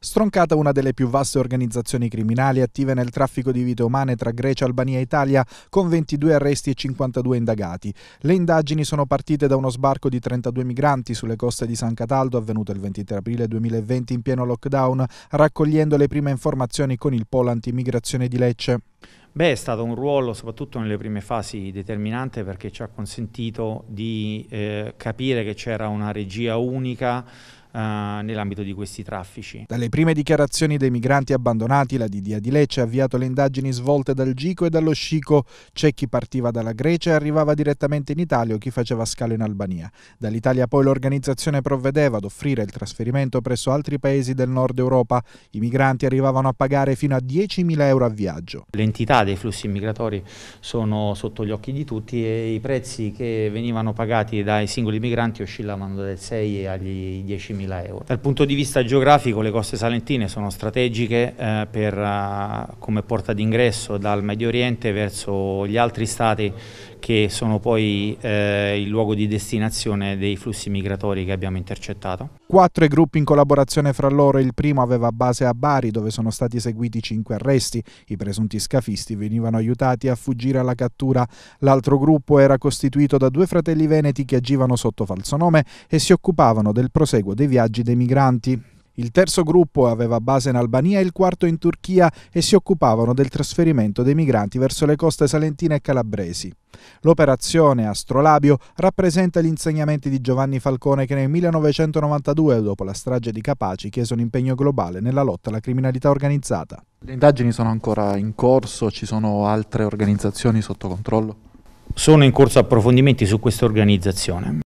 Stroncata una delle più vaste organizzazioni criminali attive nel traffico di vite umane tra Grecia, Albania e Italia, con 22 arresti e 52 indagati. Le indagini sono partite da uno sbarco di 32 migranti sulle coste di San Cataldo avvenuto il 23 aprile 2020 in pieno lockdown, raccogliendo le prime informazioni con il polo antimigrazione di Lecce. Beh, è stato un ruolo, soprattutto nelle prime fasi, determinante perché ci ha consentito di eh, capire che c'era una regia unica eh, nell'ambito di questi traffici. Dalle prime dichiarazioni dei migranti abbandonati, la Didia di Lecce ha avviato le indagini svolte dal Gico e dallo Scico. C'è chi partiva dalla Grecia e arrivava direttamente in Italia o chi faceva scalo in Albania. Dall'Italia poi l'organizzazione provvedeva ad offrire il trasferimento presso altri paesi del nord Europa. I migranti arrivavano a pagare fino a 10.000 euro a viaggio. L'entità dei flussi migratori sono sotto gli occhi di tutti e i prezzi che venivano pagati dai singoli migranti oscillavano dai 6 agli 10.000 3.000 euro. Dal punto di vista geografico le coste salentine sono strategiche eh, per, eh, come porta d'ingresso dal Medio Oriente verso gli altri stati che sono poi eh, il luogo di destinazione dei flussi migratori che abbiamo intercettato. Quattro i gruppi in collaborazione fra loro, il primo aveva base a Bari dove sono stati eseguiti cinque arresti, i presunti scafisti venivano aiutati a fuggire alla cattura, l'altro gruppo era costituito da due fratelli veneti che agivano sotto falso nome e si occupavano del proseguo dei viaggi dei migranti. Il terzo gruppo aveva base in Albania e il quarto in Turchia e si occupavano del trasferimento dei migranti verso le coste salentine e calabresi. L'operazione Astrolabio rappresenta gli insegnamenti di Giovanni Falcone che nel 1992, dopo la strage di Capaci, chiese un impegno globale nella lotta alla criminalità organizzata. Le indagini sono ancora in corso, ci sono altre organizzazioni sotto controllo? Sono in corso approfondimenti su questa organizzazione.